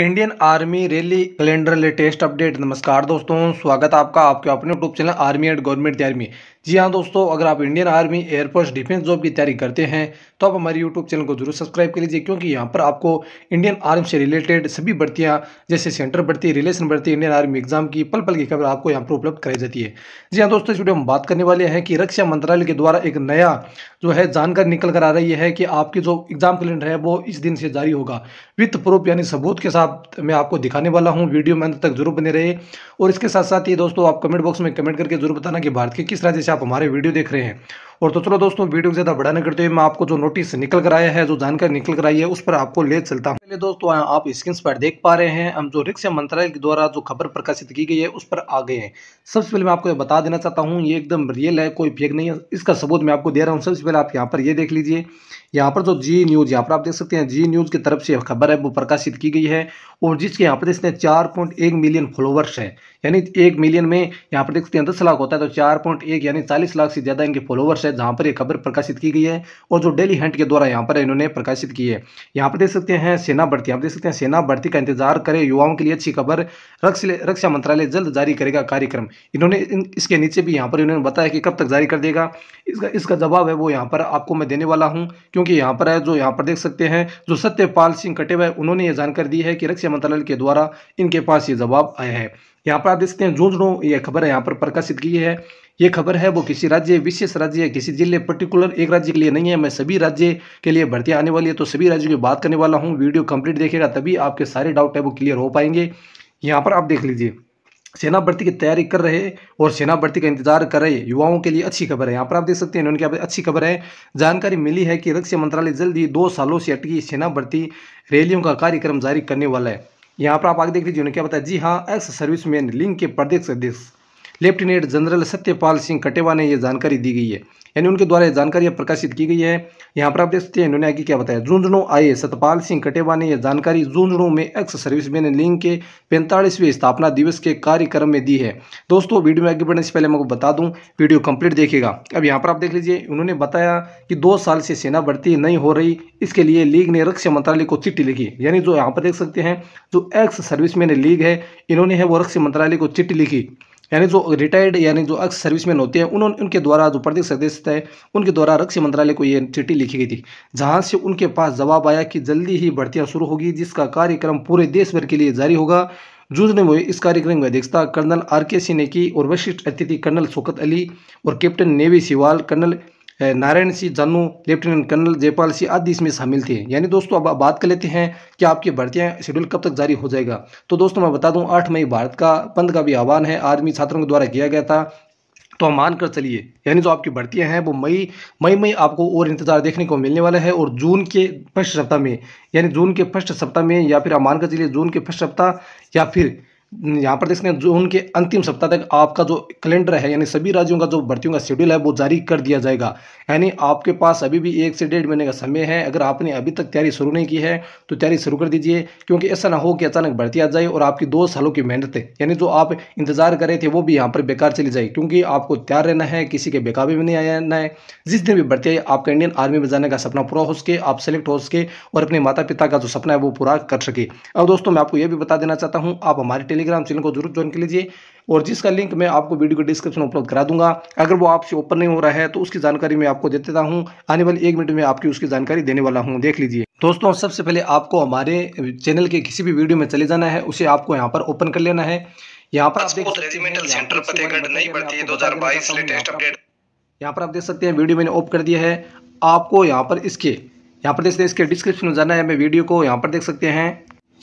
Indian army rally calendar latest update नमस्कार दोस्तों स्वागत आपका आपके अपने YouTube channel army and government army जी हाँ दोस्तों अगर आप Indian army air force defence job की तैयारी करते हैं तो आप हमारे यूट्यूब चैनल को जरूर सब्सक्राइब कर लीजिए क्योंकि यहाँ पर आपको इंडियन आर्मी से रिलेटेड सभी भर्तियाँ जैसे सेंटर भर्ती रिलेशन भर्ती इंडियन आर्मी एग्जाम की पल पल की खबर आपको यहाँ पर उपलब्ध कराई जाती है जी हाँ दोस्तों इस वीडियो में बात करने वाले हैं कि रक्षा मंत्रालय के द्वारा एक नया जो है जानकारी निकल कर आ रही है कि आपकी जो एग्जाम कैलेंडर है वो इस दिन से जारी होगा विथ प्रूफ यानी सबूत के साथ मैं आपको दिखाने वाला हूँ वीडियो में अंत तक जरूर बने रहे और इसके साथ साथ ये दोस्तों आप कमेंट बॉक्स में कमेंट करके जरूर बताना कि भारत के किस राज्य से आप हमारे वीडियो देख रहे हैं और तो चलो दोस्तों वीडियो को ज़्यादा बड़ा नहीं करते हुए मैं आपको जो नोटिस निकल कर आया है जो जानकारी निकल कर आई है उस पर आपको ले चलता हूँ दोस्तों आप स्क्रीन पर देख पा रहे हैं हम जो रिक्शा मंत्रालय के द्वारा जो खबर प्रकाशित की गई है उस पर आ गए हैं सबसे पहले मैं आपको बता देना चाहता हूँ ये एकदम रियल है कोई फेक नहीं है इसका सबूत मैं आपको दे रहा हूँ सबसे पहले आप यहाँ पर ये देख लीजिए यहाँ पर जो जी न्यूज़ यहाँ पर आप देख सकते हैं जी न्यूज़ की तरफ से खबर है वो प्रकाशित की गई है और जिसके यहाँ पर इसने चार पॉइंट एक मिलियन फॉलोवर्स है यानी एक मिलियन में यहाँ पर देख सकते हैं दस लाख होता है तो चार पॉइंट एक यानी चालीस लाख से ज़्यादा इनके फॉलोवर्स है है जहाँ पर यह खबर प्रकाशित की गई है और जो डेली हंट के द्वारा यहाँ पर इन्होंने प्रकाशित की है यहाँ पर देख सकते हैं सेना भर्ती आप देख सकते हैं सेना भर्ती का इंतजार करें युवाओं के लिए अच्छी खबर रक्षा मंत्रालय जल्द जारी करेगा कार्यक्रम इन्होंने इसके नीचे भी यहाँ पर इन्होंने बताया कि कब तक जारी कर देगा इसका इसका जवाब है वो यहाँ पर आपको मैं देने वाला हूँ क्योंकि यहाँ पर जो यहाँ पर देख सकते हैं जो सत्यपाल सिंह कटेवा है उन्होंने ये जानकारी दी है कि रक्षा मंत्रालय के द्वारा इनके पास ये जवाब आया है यहाँ पर आप देख सकते हैं झुंझुनू ये खबर है यहाँ पर प्रकाशित की है ये खबर है वो किसी राज्य विशेष राज्य या किसी जिले पर्टिकुलर एक राज्य के लिए नहीं है मैं सभी राज्य के लिए भर्ती आने वाली है तो सभी राज्यों की बात करने वाला हूँ वीडियो कंप्लीट देखेगा तभी आपके सारे डाउट है वो क्लियर हो पाएंगे यहाँ पर आप देख लीजिए सेना भर्ती की तैयारी कर रहे और सेना भर्ती का इंतजार कर रहे युवाओं के लिए अच्छी खबर है यहाँ पर आप देख सकते हैं उनके यहाँ अच्छी खबर है जानकारी मिली है कि रक्षा मंत्रालय जल्द ही दो सालों से अटकी सेना भर्ती रैलियों का कार्यक्रम जारी करने वाला है यहाँ पर आप आगे देख लीजिए उन्हें क्या बताया जी हाँ एक्स सर्विस मैन लिंक के प्रदेश अध्यक्ष लेफ्टिनेंट जनरल सत्यपाल सिंह कटेवा ने यह जानकारी दी गई है यानी उनके द्वारा ये जानकारी प्रकाशित की गई है यहाँ पर आप देख सकते हैं इन्होंने आगे क्या बताया झुंझुनू आए सतपाल सिंह कटेवा ने यह जानकारी झुंझुनू में एक्स सर्विसमैन लिंग के पैंतालीसवें स्थापना दिवस के कार्यक्रम में दी है दोस्तों वीडियो में आगे बढ़ने से पहले मैं बता दूँ वीडियो कंप्लीट देखेगा अब यहाँ पर आप देख लीजिए उन्होंने बताया कि दो साल से सेना भर्ती नहीं हो रही इसके लिए लीग ने रक्षा मंत्रालय को चिट्ठी लिखी यानी जो यहाँ पर देख सकते हैं जो एक्स सर्विसमैन लीग है इन्होंने है वो रक्षा मंत्रालय को चिट्ठी लिखी यानी जो रिटायर्ड यानी जो अक्स सर्विसमैन होते हैं उन्होंने उनके द्वारा जो प्रदेश सदस्य है उनके द्वारा रक्षा मंत्रालय को ये चिट्ठी लिखी गई थी जहाँ से उनके पास जवाब आया कि जल्दी ही भर्तियाँ शुरू होगी जिसका कार्यक्रम पूरे देश भर के लिए जारी होगा जूझने वो इस कार्यक्रम में अध्यक्षता कर्नल आर के सिंह ने की और वशिष्ठ अतिथि कर्नल सोकत अली और captain navy Siwal colonel Narayan Singh Jannu lieutenant colonel Jaipal Singh आदि इसमें शामिल थे यानी दोस्तों अब बात कर लेते हैं कि आपकी भर्तियाँ शेड्यूल कब तक जारी हो जाएगा तो दोस्तों मैं बता दूँ आठ मई भारत का पंद का भी आह्वान है आर्मी छात्रों के द्वारा किया गया था तो मान कर चलिए यानी जो आपकी भर्तियाँ हैं वो मई मई में आपको और इंतजार देखने को मिलने वाला है और जून के फर्स्ट सप्ताह में यानी जून के फर्स्ट सप्ताह में या फिर आप मान कर चलिए जून के फर्स्ट सप्ताह या फिर यहाँ पर देख सकते हैं जो उनके अंतिम सप्ताह तक आपका जो कैलेंडर है यानी सभी राज्यों का जो भर्तियों का शेड्यूल है वो जारी कर दिया जाएगा यानी आपके पास अभी भी एक से डेढ़ महीने का समय है अगर आपने अभी तक तैयारी शुरू नहीं की है तो तैयारी शुरू कर दीजिए क्योंकि ऐसा ना हो कि अचानक भर्ती आ जाए और आपकी दो सालों की मेहनत यानी जो आप इंतजार कर रहे थे वो भी यहाँ पर बेकार चली जाए क्योंकि आपको तैयार रहना है किसी के बेकाबे में नहीं आना है जिस दिन भी भर्ती आई आपका इंडियन आर्मी में जाने का सपना पूरा हो सके आप सेलेक्ट हो सके और अपने माता पिता का जो सपना है वो पूरा कर सके अब दोस्तों मैं आपको ये भी बता देना चाहता हूँ आप हमारे टेली टेलीग्राम चैनल को जरूर ज्वाइन कर लीजिए और जिसका लिंक मैं आपको वीडियो के डिस्क्रिप्शन में उपलब्ध करा दूंगा अगर वो आपसे ओपन नहीं हो रहा है तो उसकी जानकारी मैं आपको देता हूँ आने वाले एक मिनट में आपकी उसकी जानकारी देने वाला हूँ देख लीजिए दोस्तों सबसे पहले आपको हमारे चैनल के किसी भी वीडियो में चले जाना है उसे आपको यहाँ पर ओपन कर लेना है यहाँ पर आप रेजिमेंटल सेंटर फतेहगढ़ यहाँ पर आप देख सकते हैं वीडियो मैंने ओपन कर दिया है आपको यहाँ पर इसके यहाँ पर देख सकते हैं इसके डिस्क्रिप्शन में जाना है मैं वीडियो को यहाँ पर देख सकते हैं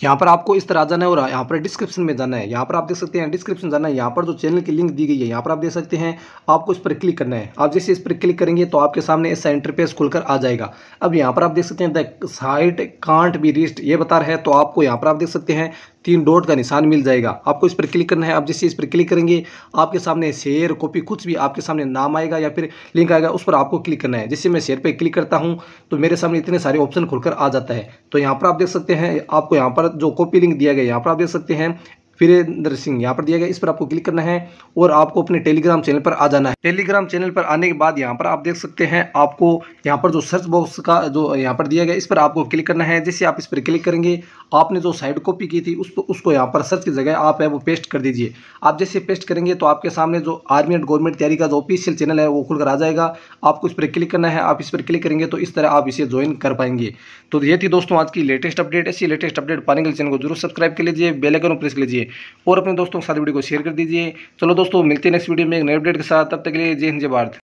यहाँ पर आपको इस तरह जाना है और यहाँ पर डिस्क्रिप्शन में जाना है यहाँ पर आप देख सकते हैं डिस्क्रिप्शन जाना है यहाँ पर जो चैनल की लिंक दी गई है यहाँ पर आप देख सकते हैं आपको इस पर क्लिक करना है आप जैसे इस पर क्लिक करेंगे तो आपके सामने ऐसा पेज खुलकर आ जाएगा अब यहाँ पर आप देख सकते हैं the site can't be reached ये बता रहे हैं तो आपको यहाँ पर आप देख सकते हैं तीन डॉट का निशान मिल जाएगा आपको इस पर क्लिक करना है आप जैसे इस पर क्लिक करेंगे आपके सामने शेयर कॉपी कुछ भी आपके सामने नाम आएगा या फिर लिंक आएगा उस पर आपको क्लिक करना है जैसे मैं शेयर पर क्लिक करता हूँ तो मेरे सामने इतने सारे ऑप्शन खुलकर आ जाता है तो यहाँ पर आप देख सकते हैं आपको यहाँ पर जो कॉपी लिंक दिया गया यहाँ पर आप देख सकते हैं वीरेंद्र सिंह यहाँ पर दिया गया इस पर आपको क्लिक करना है और आपको अपने टेलीग्राम चैनल पर आ जाना है टेलीग्राम चैनल पर आने के बाद यहाँ पर आप देख सकते हैं आपको यहाँ पर जो सर्च बॉक्स का जो यहाँ पर दिया गया इस पर आपको क्लिक करना है जैसे आप इस पर क्लिक करेंगे आपने जो साइड कॉपी की थी उस पर उसको यहाँ पर सर्च की जगह आप है वो पेस्ट कर दीजिए आप जैसे पेस्ट करेंगे तो आपके सामने जो आर्मी एंड गवर्नमेंट तैयारी का जो ऑफिशियल चैनल है वो खुलकर आ जाएगा आपको इस पर क्लिक करना है आप इस पर क्लिक करेंगे तो इस तरह आप इसे ज्वाइन कर पाएंगे तो ये थी दोस्तों आज की लेटेस्ट अपडेट ऐसी लेटेस्ट अपडेट पाने के लिए चैनल को जरूर सब्सक्राइब कर लीजिए बेलाइकन प्रेस कर लीजिए और अपने दोस्तों के साथ वीडियो को शेयर कर दीजिए चलो दोस्तों मिलते हैं नेक्स्ट वीडियो में एक नए अपडेट के साथ तब तक के लिए जय हिंद जय भारत